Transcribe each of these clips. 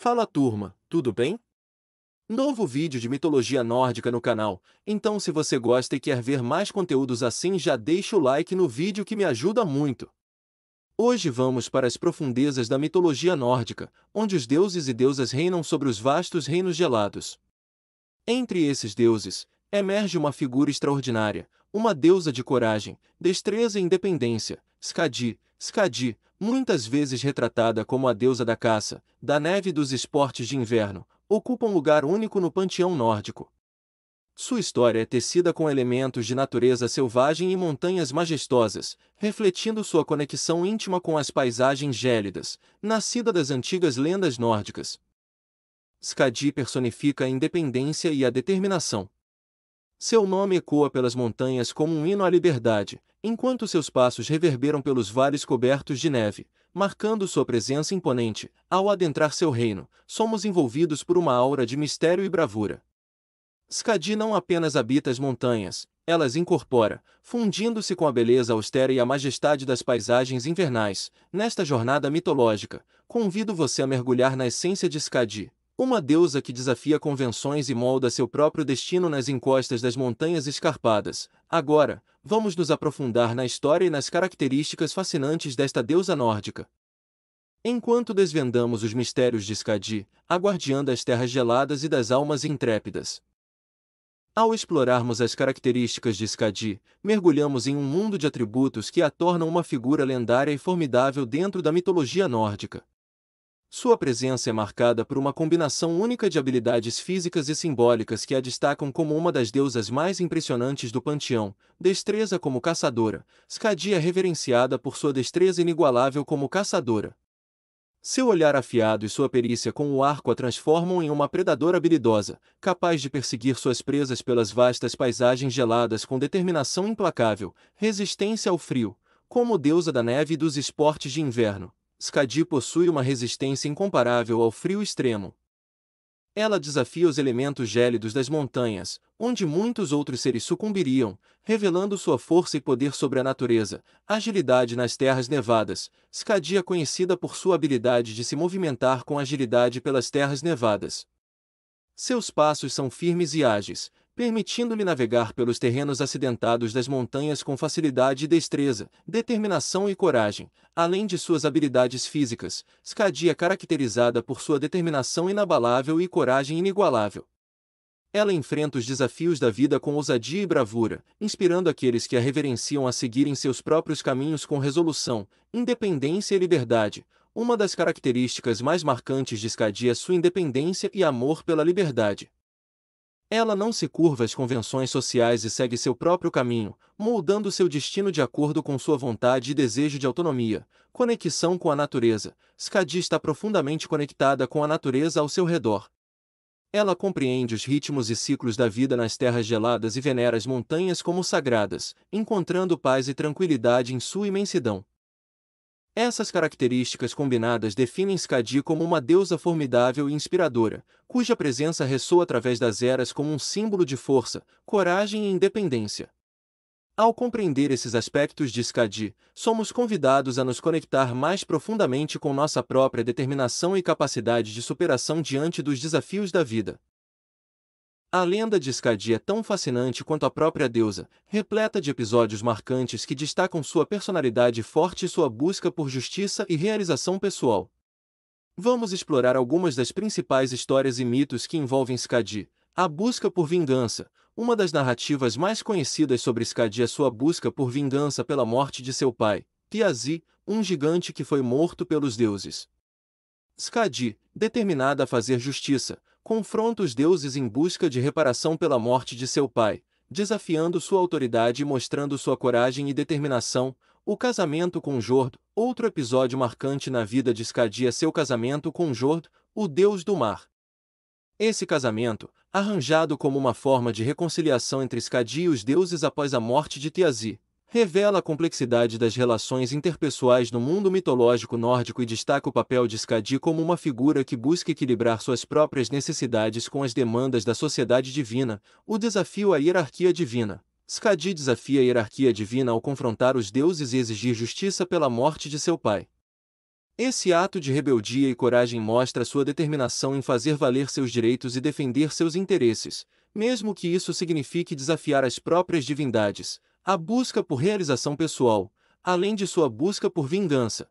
Fala turma, tudo bem? Novo vídeo de mitologia nórdica no canal, então se você gosta e quer ver mais conteúdos assim já deixa o like no vídeo que me ajuda muito. Hoje vamos para as profundezas da mitologia nórdica, onde os deuses e deusas reinam sobre os vastos reinos gelados. Entre esses deuses, emerge uma figura extraordinária, uma deusa de coragem, destreza e independência, Skadi, Skadi, muitas vezes retratada como a deusa da caça, da neve e dos esportes de inverno, ocupa um lugar único no panteão nórdico. Sua história é tecida com elementos de natureza selvagem e montanhas majestosas, refletindo sua conexão íntima com as paisagens gélidas, nascida das antigas lendas nórdicas. Skadi personifica a independência e a determinação. Seu nome ecoa pelas montanhas como um hino à liberdade, enquanto seus passos reverberam pelos vales cobertos de neve, marcando sua presença imponente. Ao adentrar seu reino, somos envolvidos por uma aura de mistério e bravura. Skadi não apenas habita as montanhas, elas incorpora, fundindo-se com a beleza austera e a majestade das paisagens invernais. Nesta jornada mitológica, convido você a mergulhar na essência de Skadi, uma deusa que desafia convenções e molda seu próprio destino nas encostas das montanhas escarpadas. Agora, vamos nos aprofundar na história e nas características fascinantes desta deusa nórdica. Enquanto desvendamos os mistérios de Skadi, a guardiã das terras geladas e das almas intrépidas. Ao explorarmos as características de Skadi, mergulhamos em um mundo de atributos que a tornam uma figura lendária e formidável dentro da mitologia nórdica. Sua presença é marcada por uma combinação única de habilidades físicas e simbólicas que a destacam como uma das deusas mais impressionantes do panteão, destreza como caçadora, Skadi é reverenciada por sua destreza inigualável como caçadora. Seu olhar afiado e sua perícia com o arco a transformam em uma predadora habilidosa, capaz de perseguir suas presas pelas vastas paisagens geladas com determinação implacável, resistência ao frio, como deusa da neve e dos esportes de inverno, Skadi possui uma resistência incomparável ao frio extremo. Ela desafia os elementos gélidos das montanhas, onde muitos outros seres sucumbiriam, revelando sua força e poder sobre a natureza, agilidade nas terras nevadas. Skadi é conhecida por sua habilidade de se movimentar com agilidade pelas terras nevadas. Seus passos são firmes e ágeis, permitindo-lhe navegar pelos terrenos acidentados das montanhas com facilidade e destreza, determinação e coragem, além de suas habilidades físicas, Skadia é caracterizada por sua determinação inabalável e coragem inigualável. Ela enfrenta os desafios da vida com ousadia e bravura, inspirando aqueles que a reverenciam a seguirem seus próprios caminhos com resolução, independência e liberdade. Uma das características mais marcantes de Skadi é sua independência e amor pela liberdade. Ela não se curva às convenções sociais e segue seu próprio caminho, moldando seu destino de acordo com sua vontade e desejo de autonomia. Conexão com a natureza. Skadi está profundamente conectada com a natureza ao seu redor. Ela compreende os ritmos e ciclos da vida nas terras geladas e venera as montanhas como sagradas, encontrando paz e tranquilidade em sua imensidão. Essas características combinadas definem Skadi como uma deusa formidável e inspiradora, cuja presença ressoa através das eras como um símbolo de força, coragem e independência. Ao compreender esses aspectos de Skadi, somos convidados a nos conectar mais profundamente com nossa própria determinação e capacidade de superação diante dos desafios da vida. A lenda de Skadi é tão fascinante quanto a própria deusa, repleta de episódios marcantes que destacam sua personalidade forte e sua busca por justiça e realização pessoal. Vamos explorar algumas das principais histórias e mitos que envolvem Skadi. A busca por vingança. Uma das narrativas mais conhecidas sobre Skadi é sua busca por vingança pela morte de seu pai, Tiazi, um gigante que foi morto pelos deuses. Skadi, determinada a fazer justiça, confronta os deuses em busca de reparação pela morte de seu pai, desafiando sua autoridade e mostrando sua coragem e determinação. O casamento com Jordo, outro episódio marcante na vida de Escadia, é seu casamento com Jordo, o deus do mar. Esse casamento, arranjado como uma forma de reconciliação entre Escadia e os deuses após a morte de Tiazi, revela a complexidade das relações interpessoais no mundo mitológico nórdico e destaca o papel de Skadi como uma figura que busca equilibrar suas próprias necessidades com as demandas da sociedade divina, o desafio à hierarquia divina. Skadi desafia a hierarquia divina ao confrontar os deuses e exigir justiça pela morte de seu pai. Esse ato de rebeldia e coragem mostra sua determinação em fazer valer seus direitos e defender seus interesses, mesmo que isso signifique desafiar as próprias divindades, a busca por realização pessoal, além de sua busca por vingança.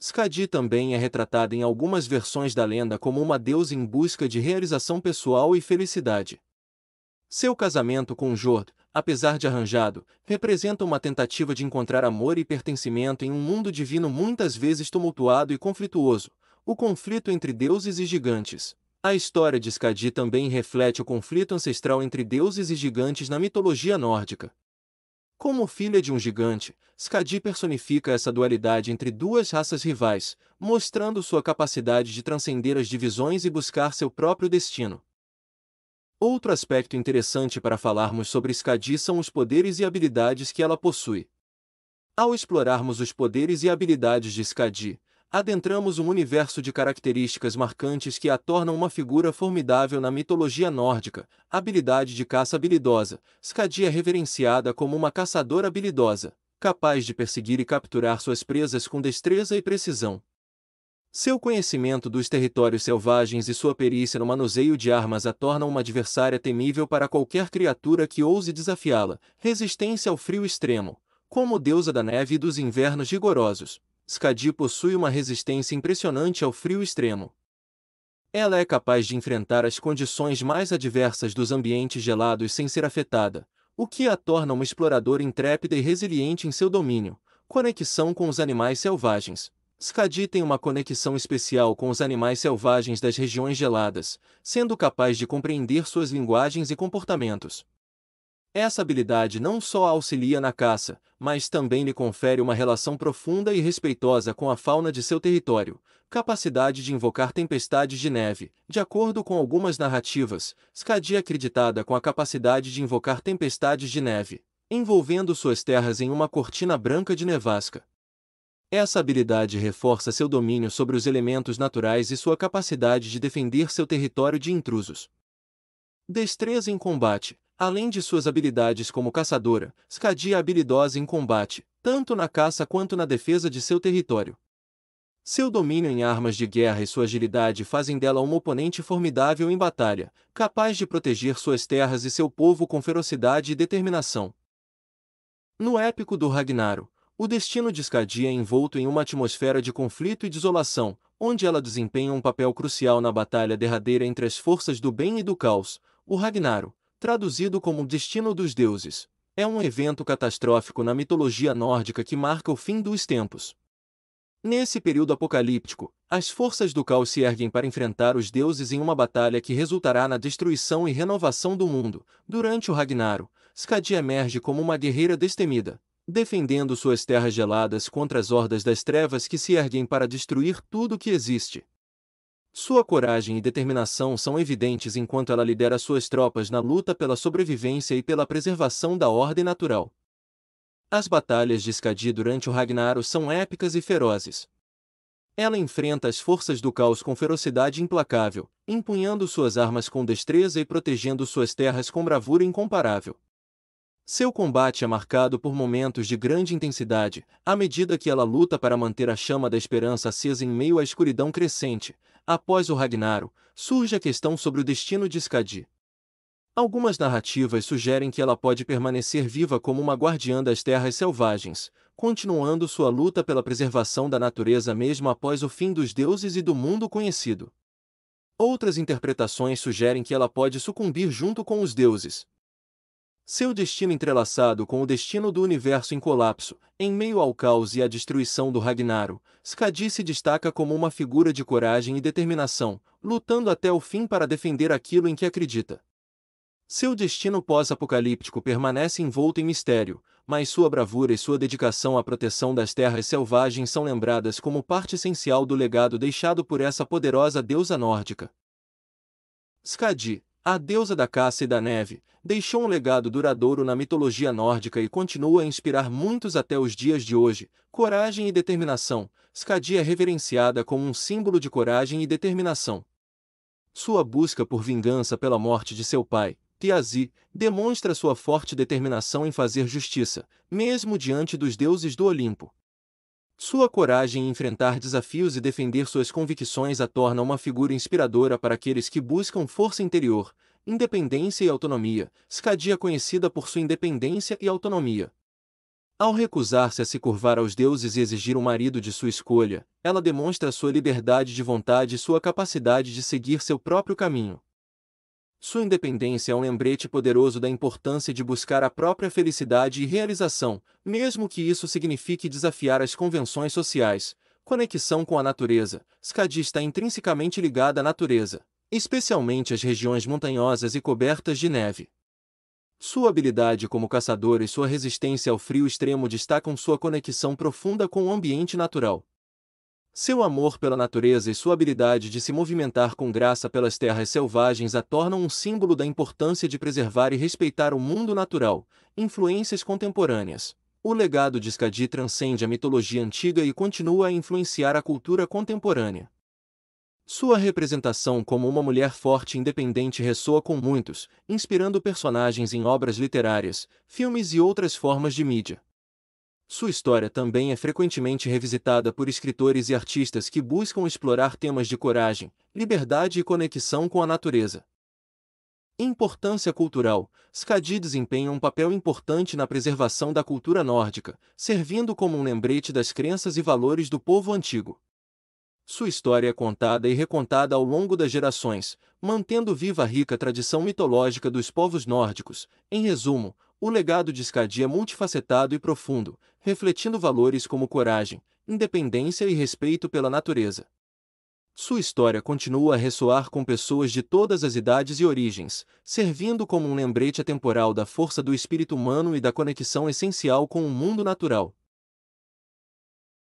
Skadi também é retratada em algumas versões da lenda como uma deusa em busca de realização pessoal e felicidade. Seu casamento com Jord, apesar de arranjado, representa uma tentativa de encontrar amor e pertencimento em um mundo divino muitas vezes tumultuado e conflituoso, o conflito entre deuses e gigantes. A história de Skadi também reflete o conflito ancestral entre deuses e gigantes na mitologia nórdica. Como filha de um gigante, Skadi personifica essa dualidade entre duas raças rivais, mostrando sua capacidade de transcender as divisões e buscar seu próprio destino. Outro aspecto interessante para falarmos sobre Skadi são os poderes e habilidades que ela possui. Ao explorarmos os poderes e habilidades de Skadi, adentramos um universo de características marcantes que a tornam uma figura formidável na mitologia nórdica, habilidade de caça habilidosa, Skadi é reverenciada como uma caçadora habilidosa, capaz de perseguir e capturar suas presas com destreza e precisão. Seu conhecimento dos territórios selvagens e sua perícia no manuseio de armas a tornam uma adversária temível para qualquer criatura que ouse desafiá-la, resistência ao frio extremo, como deusa da neve e dos invernos rigorosos, Skadi possui uma resistência impressionante ao frio extremo. Ela é capaz de enfrentar as condições mais adversas dos ambientes gelados sem ser afetada, o que a torna uma exploradora intrépida e resiliente em seu domínio. Conexão com os animais selvagens. Skadi tem uma conexão especial com os animais selvagens das regiões geladas, sendo capaz de compreender suas linguagens e comportamentos. Essa habilidade não só auxilia na caça, mas também lhe confere uma relação profunda e respeitosa com a fauna de seu território, capacidade de invocar tempestades de neve. De acordo com algumas narrativas, Skadi é acreditada com a capacidade de invocar tempestades de neve, envolvendo suas terras em uma cortina branca de nevasca. Essa habilidade reforça seu domínio sobre os elementos naturais e sua capacidade de defender seu território de intrusos. Destreza em combate Além de suas habilidades como caçadora, Skadi é habilidosa em combate, tanto na caça quanto na defesa de seu território. Seu domínio em armas de guerra e sua agilidade fazem dela uma oponente formidável em batalha, capaz de proteger suas terras e seu povo com ferocidade e determinação. No épico do Ragnarok, o destino de Skadi é envolto em uma atmosfera de conflito e desolação, onde ela desempenha um papel crucial na batalha derradeira entre as forças do bem e do caos, o Ragnarok, traduzido como Destino dos Deuses, é um evento catastrófico na mitologia nórdica que marca o fim dos tempos. Nesse período apocalíptico, as forças do caos se erguem para enfrentar os deuses em uma batalha que resultará na destruição e renovação do mundo. Durante o Ragnarok, Skadi emerge como uma guerreira destemida, defendendo suas terras geladas contra as hordas das trevas que se erguem para destruir tudo que existe. Sua coragem e determinação são evidentes enquanto ela lidera suas tropas na luta pela sobrevivência e pela preservação da ordem natural. As batalhas de Skadi durante o Ragnaros são épicas e ferozes. Ela enfrenta as forças do caos com ferocidade implacável, empunhando suas armas com destreza e protegendo suas terras com bravura incomparável. Seu combate é marcado por momentos de grande intensidade, à medida que ela luta para manter a chama da esperança acesa em meio à escuridão crescente. Após o Ragnarok, surge a questão sobre o destino de Skadi. Algumas narrativas sugerem que ela pode permanecer viva como uma guardiã das terras selvagens, continuando sua luta pela preservação da natureza mesmo após o fim dos deuses e do mundo conhecido. Outras interpretações sugerem que ela pode sucumbir junto com os deuses, seu destino entrelaçado com o destino do universo em colapso, em meio ao caos e à destruição do Ragnarok, Skadi se destaca como uma figura de coragem e determinação, lutando até o fim para defender aquilo em que acredita. Seu destino pós-apocalíptico permanece envolto em mistério, mas sua bravura e sua dedicação à proteção das terras selvagens são lembradas como parte essencial do legado deixado por essa poderosa deusa nórdica. Skadi, a deusa da caça e da neve, deixou um legado duradouro na mitologia nórdica e continua a inspirar muitos até os dias de hoje. Coragem e determinação. Skadi é reverenciada como um símbolo de coragem e determinação. Sua busca por vingança pela morte de seu pai, Tiazi, demonstra sua forte determinação em fazer justiça, mesmo diante dos deuses do Olimpo. Sua coragem em enfrentar desafios e defender suas convicções a torna uma figura inspiradora para aqueles que buscam força interior, independência e autonomia, Scadia conhecida por sua independência e autonomia. Ao recusar-se a se curvar aos deuses e exigir um marido de sua escolha, ela demonstra sua liberdade de vontade e sua capacidade de seguir seu próprio caminho. Sua independência é um lembrete poderoso da importância de buscar a própria felicidade e realização, mesmo que isso signifique desafiar as convenções sociais. Conexão com a natureza. Skadi está intrinsecamente ligada à natureza, especialmente às regiões montanhosas e cobertas de neve. Sua habilidade como caçador e sua resistência ao frio extremo destacam sua conexão profunda com o ambiente natural, seu amor pela natureza e sua habilidade de se movimentar com graça pelas terras selvagens a tornam um símbolo da importância de preservar e respeitar o mundo natural. Influências contemporâneas. O legado de Skadi transcende a mitologia antiga e continua a influenciar a cultura contemporânea. Sua representação como uma mulher forte e independente ressoa com muitos, inspirando personagens em obras literárias, filmes e outras formas de mídia. Sua história também é frequentemente revisitada por escritores e artistas que buscam explorar temas de coragem, liberdade e conexão com a natureza. Importância cultural: Skadi desempenha um papel importante na preservação da cultura nórdica, servindo como um lembrete das crenças e valores do povo antigo. Sua história é contada e recontada ao longo das gerações, mantendo viva a rica tradição mitológica dos povos nórdicos. Em resumo, o legado de Escadia é multifacetado e profundo, refletindo valores como coragem, independência e respeito pela natureza. Sua história continua a ressoar com pessoas de todas as idades e origens, servindo como um lembrete atemporal da força do espírito humano e da conexão essencial com o mundo natural.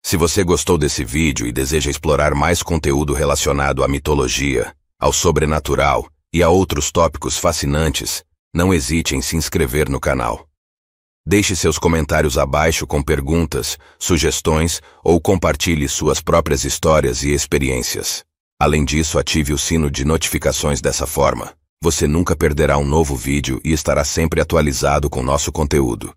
Se você gostou desse vídeo e deseja explorar mais conteúdo relacionado à mitologia, ao sobrenatural e a outros tópicos fascinantes, não hesite em se inscrever no canal. Deixe seus comentários abaixo com perguntas, sugestões ou compartilhe suas próprias histórias e experiências. Além disso, ative o sino de notificações dessa forma. Você nunca perderá um novo vídeo e estará sempre atualizado com nosso conteúdo.